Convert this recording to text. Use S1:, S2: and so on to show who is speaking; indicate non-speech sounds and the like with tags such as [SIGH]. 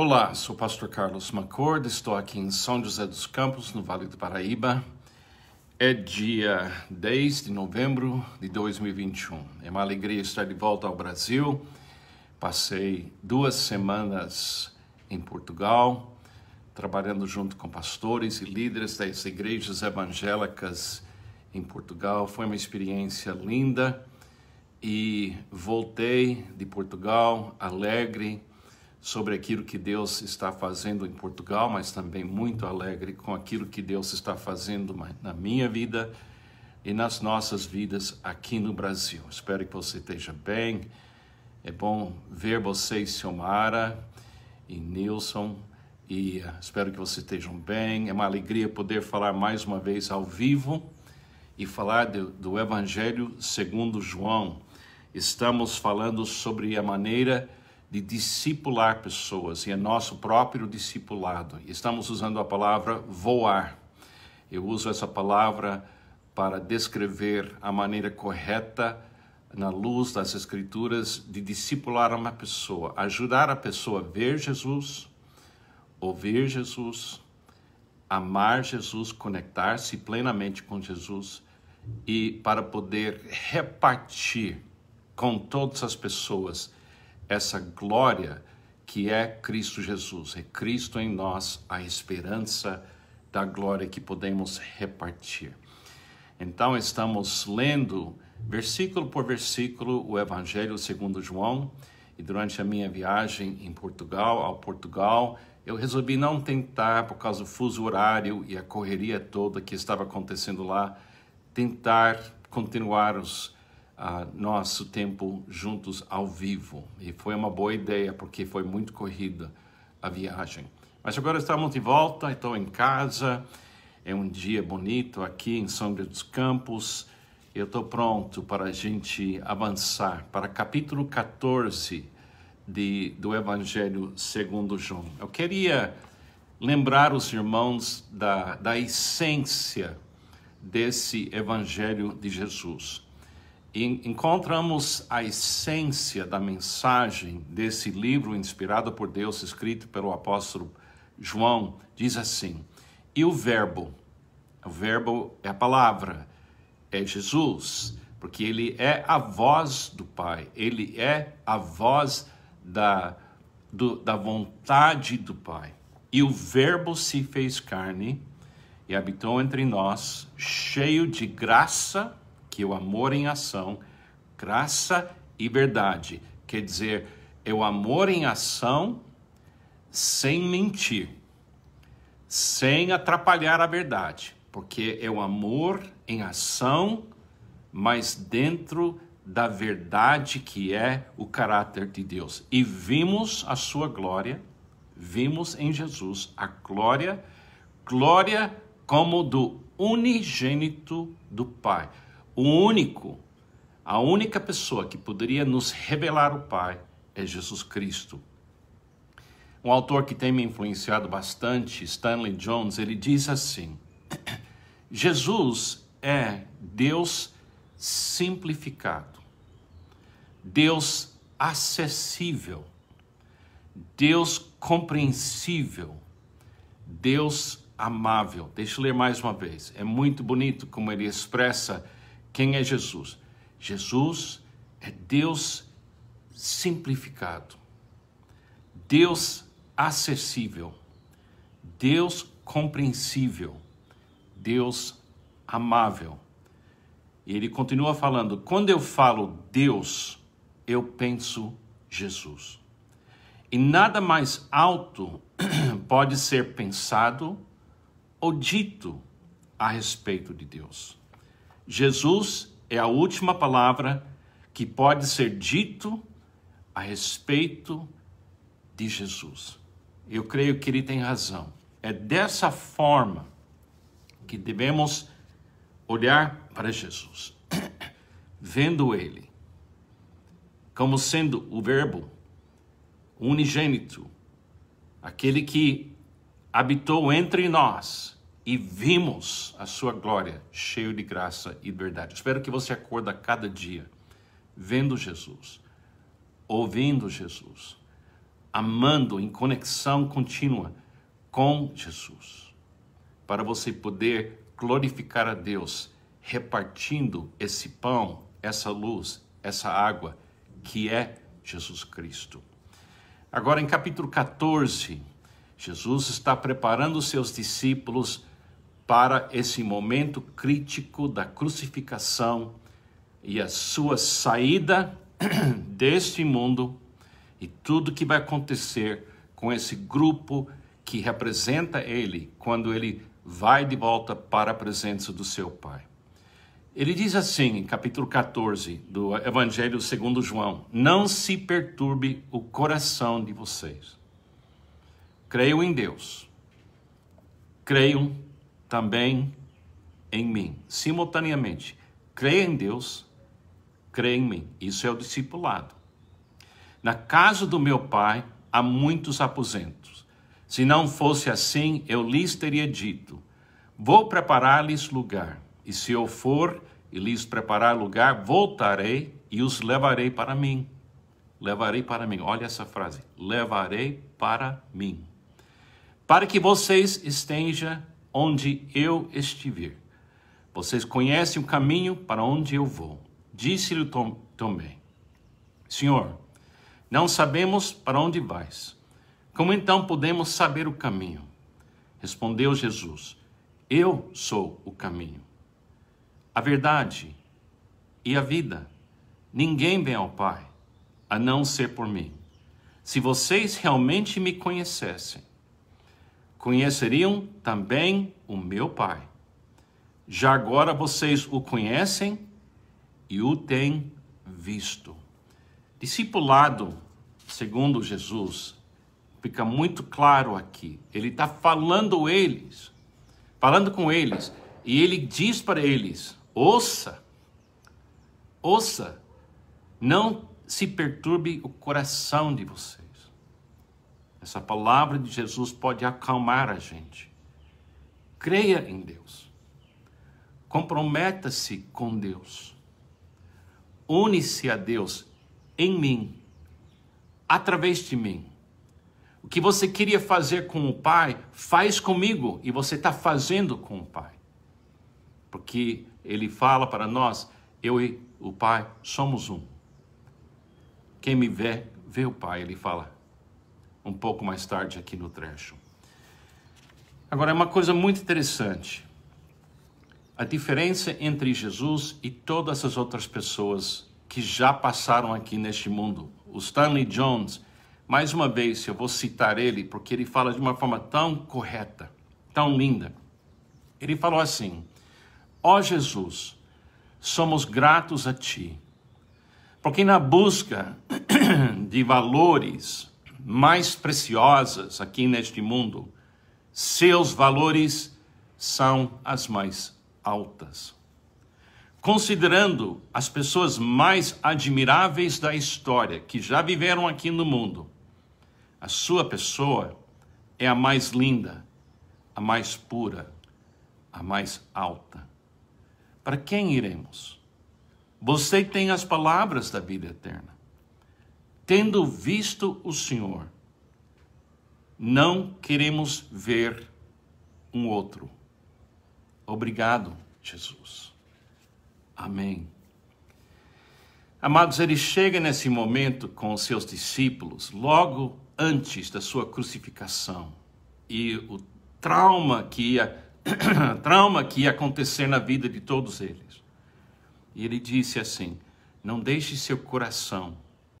S1: Olá, sou o pastor Carlos Macorda, estou aqui em São José dos Campos, no Vale do Paraíba. É dia 10 de novembro de 2021. É uma alegria estar de volta ao Brasil. Passei duas semanas em Portugal, trabalhando junto com pastores e líderes das igrejas evangélicas em Portugal. Foi uma experiência linda e voltei de Portugal alegre, sobre aquilo que Deus está fazendo em Portugal, mas também muito alegre com aquilo que Deus está fazendo na minha vida e nas nossas vidas aqui no Brasil. Espero que você esteja bem. É bom ver vocês, Xiomara e Nilson, e eh, espero que vocês estejam bem. É uma alegria poder falar mais uma vez ao vivo e falar do, do Evangelho segundo João. Estamos falando sobre a maneira de discipular pessoas e é nosso próprio discipulado. Estamos usando a palavra voar. Eu uso essa palavra para descrever a maneira correta na luz das escrituras de discipular uma pessoa, ajudar a pessoa a ver Jesus, ouvir Jesus, amar Jesus, conectar-se plenamente com Jesus e para poder repartir com todas as pessoas essa glória que é Cristo Jesus. É Cristo em nós a esperança da glória que podemos repartir. Então estamos lendo versículo por versículo o Evangelho segundo João e durante a minha viagem em Portugal ao Portugal eu resolvi não tentar por causa do fuso horário e a correria toda que estava acontecendo lá tentar continuar os uh, nosso tempo juntos ao vivo. E foi uma boa ideia, porque foi muito corrida a viagem. Mas agora estamos de volta, estou em casa, é um dia bonito aqui em São dos Campos. Eu estou pronto para a gente avançar para capítulo 14 de, do Evangelho segundo João. Eu queria lembrar os irmãos da, da essência desse Evangelho de Jesus e encontramos a essência da mensagem desse livro inspirado por Deus, escrito pelo apóstolo João, diz assim: E o Verbo, o Verbo é a palavra, é Jesus, porque ele é a voz do Pai, ele é a voz da, do, da vontade do Pai. E o Verbo se fez carne e habitou entre nós, cheio de graça e que o amor em ação, graça e verdade. Quer dizer, é o amor em ação sem mentir, sem atrapalhar a verdade, porque é o amor em ação, mas dentro da verdade que é o caráter de Deus. E vimos a sua glória, vimos em Jesus a glória, glória como do unigênito do Pai o único, a única pessoa que poderia nos revelar o Pai é Jesus Cristo. Um autor que tem me influenciado bastante, Stanley Jones, ele diz assim: [CLEARS THROAT] Jesus é Deus simplificado, Deus acessível, Deus compreensível, Deus amável. Deixa eu ler mais uma vez. É muito bonito como ele expressa quem é Jesus? Jesus é Deus simplificado, Deus acessível, Deus compreensível, Deus amável. E ele continua falando: quando eu falo Deus, eu penso Jesus. E nada mais alto [CLEARS THROAT] pode ser pensado ou dito a respeito de Deus. Jesus é a última palavra que pode ser dito a respeito de Jesus. Eu creio que ele tem razão. É dessa forma que devemos olhar para Jesus, [COUGHS] vendo ele como sendo o Verbo unigênito, aquele que habitou entre nós e vimos a sua glória, cheio de graça e de verdade. Espero que você acorda cada dia vendo Jesus, ouvindo Jesus, amando em conexão contínua com Jesus, para você poder glorificar a Deus repartindo esse pão, essa luz, essa água que é Jesus Cristo. Agora em capítulo 14, Jesus está preparando os seus discípulos para esse momento crítico da crucificação e a sua saída [CLEARS THROAT] deste mundo e tudo que vai acontecer com esse grupo que representa ele quando ele vai de volta para a presença do seu Pai. Ele diz assim, em capítulo 14 do Evangelho segundo João: Não se perturbe o coração de vocês. Creiam em Deus. Creiam também em mim. Simultaneamente, crê em Deus, crê em mim. Isso é o discipulado. Na casa do meu pai há muitos aposentos. Se não fosse assim, eu lhes teria dito: Vou preparar-lhes lugar. E se eu for e lhes preparar lugar, voltarei e os levarei para mim. Levarei para mim. Olha essa frase: levarei para mim. Para que vocês estejam onde eu estiver. Vocês conhecem o caminho para onde eu vou. Disse-lhe também: Senhor, não sabemos para onde vais. Como então podemos saber o caminho? Respondeu Jesus: Eu sou o caminho, a verdade e a vida. Ninguém vem ao Pai a não ser por mim. Se vocês realmente me conhecessem, conheceriam também o meu Pai. Já agora vocês o conhecem e o têm visto. Discipulado, segundo Jesus, fica muito claro aqui. Ele está falando eles, falando com eles, e ele diz para eles: ouça, ouça, não se perturbe o coração de vocês. Essa palavra de Jesus pode acalmar a gente. Creia em Deus. Comprometa-se com Deus. Une-se a Deus em mim, através de mim. O que você queria fazer com o Pai, faz comigo e você está fazendo com o Pai. Porque Ele fala para nós: eu e o Pai somos um. Quem me vê, vê o Pai. Ele fala: um pouco mais tarde aqui no trecho. Agora, é uma coisa muito interessante. A diferença entre Jesus e todas as outras pessoas que já passaram aqui neste mundo. O Stanley Jones, mais uma vez, eu vou citar ele porque ele fala de uma forma tão correta, tão linda. Ele falou assim: Ó oh Jesus, somos gratos a Ti, porque na busca [CLEARS THROAT] de valores, mais preciosas aqui neste mundo, seus valores são as mais altas. Considerando as pessoas mais admiráveis da história que já viveram aqui no mundo, a sua pessoa é a mais linda, a mais pura, a mais alta. Para quem iremos? Você tem as palavras da vida eterna tendo visto o Senhor, não queremos ver um outro. Obrigado, Jesus. Amém. Amados, ele chega nesse momento com os seus discípulos, logo antes da sua crucificação e o trauma que ia, [COUGHS] trauma que ia acontecer na vida de todos eles. E ele disse assim: Não deixe seu coração